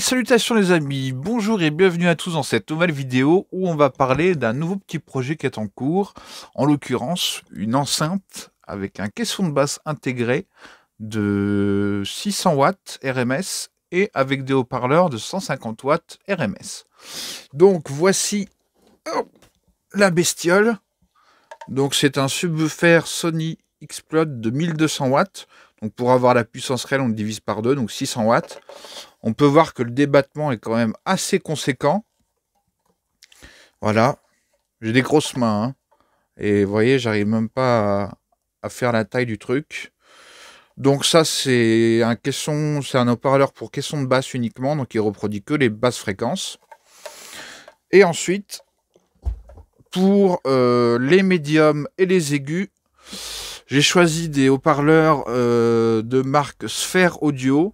salutations les amis, bonjour et bienvenue à tous dans cette nouvelle vidéo où on va parler d'un nouveau petit projet qui est en cours, en l'occurrence une enceinte avec un caisson de basse intégré de 600 watts RMS et avec des haut-parleurs de 150 watts RMS. Donc voici la bestiole. Donc c'est un subwoofer Sony explode de 1200 watts. Donc pour avoir la puissance réelle, on le divise par deux donc 600 watts. On peut voir que le débattement est quand même assez conséquent. Voilà. J'ai des grosses mains. Hein. Et vous voyez, j'arrive même pas à, faire la taille du truc. Donc ça, c'est un caisson, c'est un haut-parleur pour caisson de basse uniquement, donc il reproduit que les basses fréquences. Et ensuite, pour euh, les médiums et les aigus, j'ai choisi des haut-parleurs euh, de marque Sphere Audio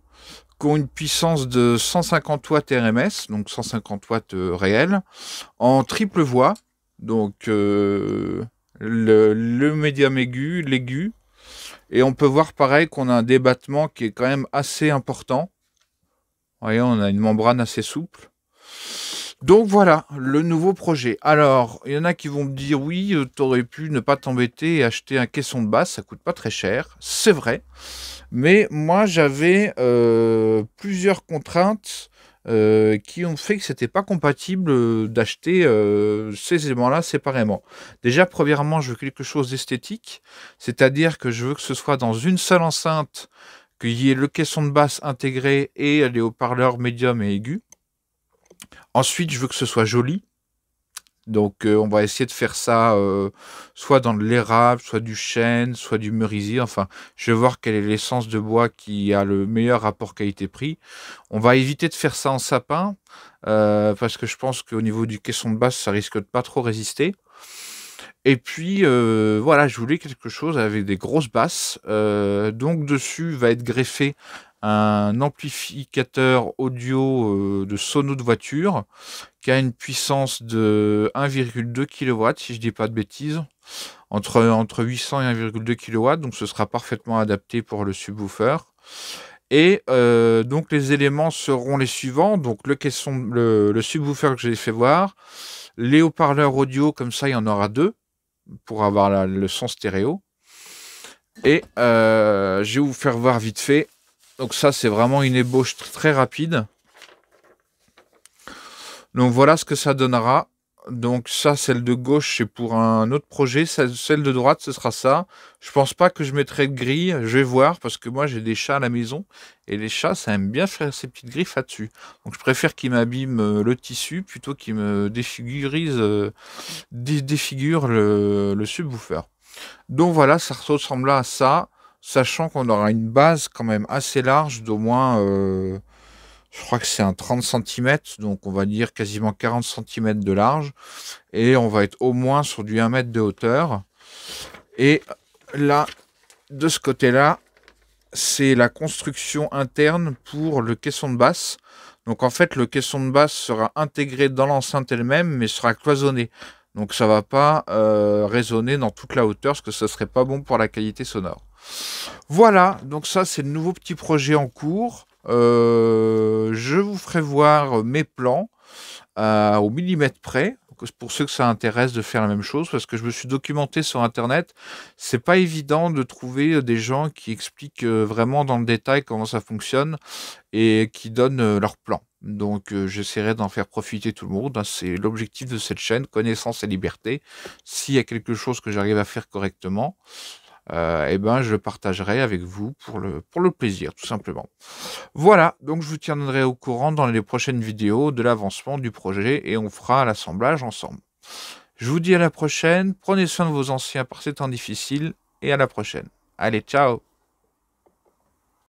qui ont une puissance de 150 watts RMS, donc 150 watts euh, réels, en triple voix, donc euh, le, médium aigu, l'aigu, et on peut voir pareil qu'on a un débattement qui est quand même assez important. voyez, on a une membrane assez souple. Donc voilà, le nouveau projet. Alors, il y en a qui vont me dire oui, euh, t'aurais pu ne pas t'embêter et acheter un caisson de basse, ça coûte pas très cher, c'est vrai. Mais moi, j'avais euh, plusieurs contraintes euh, qui ont fait que c'était pas compatible d'acheter ces éléments-là séparément. Déjà, premièrement, je veux quelque chose d'esthétique, c'est-à-dire que je veux que ce soit dans une seule enceinte, qu'il y ait le caisson de basse intégré et les haut-parleurs médium et aigu Ensuite, je veux que ce soit joli. Donc, euh, on va essayer de faire ça euh, soit dans de l'érable, soit du chêne, soit du merisier. Enfin, je vais voir quelle est l'essence de bois qui a le meilleur rapport qualité-prix. On va éviter de faire ça en sapin euh, parce que je pense qu'au niveau du caisson de basse, ça risque de pas trop résister. Et puis voilà, je voulais quelque chose avec des grosses basses. donc dessus va être greffé un amplificateur audio euh, de sono de voiture qui a une puissance de 1,2 kW, si je dis pas de bêtises, entre, entre 800 et 1,2 kW, donc ce sera parfaitement adapté pour le subwoofer. Et euh, donc les éléments seront les suivants, donc le, caisson, le, subwoofer que j'ai fait voir, les haut-parleurs audio, comme ça il y en aura deux, pour avoir le son stéréo. Et euh, je vais vous faire voir vite fait donc ça, c'est vraiment une ébauche très rapide. Donc voilà ce que ça donnera. Donc ça, celle de gauche, c'est pour un autre projet. Celle de droite, ce sera ça. Je pense pas que je mettrai de grille. Je vais voir parce que moi, j'ai des chats à la maison. Et les chats, ça aime bien faire ces petites griffes là-dessus. Donc je préfère qu'ils m'abîment euh, le tissu plutôt qu'ils me euh, défigurent le, le subwoofer. Donc voilà, ça ressemble à ça sachant qu'on aura une base quand même assez large d'au moins, euh, je crois que c'est un 30 cm, donc on va dire quasiment 40 cm de large, et on va être au moins sur du 1 mètre de hauteur. Et là, de ce côté-là, c'est la construction interne pour le caisson de basse. Donc en fait, le caisson de basse sera intégré dans l'enceinte elle-même, mais sera cloisonné. Donc ça va pas euh, résonner dans toute la hauteur, ce que ce serait pas bon pour la qualité sonore. Voilà, donc ça c'est le nouveau petit projet en cours. Euh, je vous ferai voir mes plans euh, au millimètre près pour ceux que ça intéresse de faire la même chose, parce que je me suis documenté sur Internet. C'est pas évident de trouver euh, des gens qui expliquent euh, vraiment dans le détail comment ça fonctionne et qui donnent euh, leur plan. Donc j'essaierai d'en faire profiter tout le monde. C'est l'objectif de cette chaîne, connaissance et liberté. S'il y a quelque chose que j'arrive à faire correctement, euh, eh ben, je partagerai avec vous pour le, pour le plaisir, tout simplement. Voilà, donc je vous tiendrai au courant dans les prochaines vidéos de l'avancement du projet et on fera l'assemblage ensemble. Je vous dis à la prochaine, prenez soin de vos anciens par ces temps difficiles et à la prochaine. Allez, ciao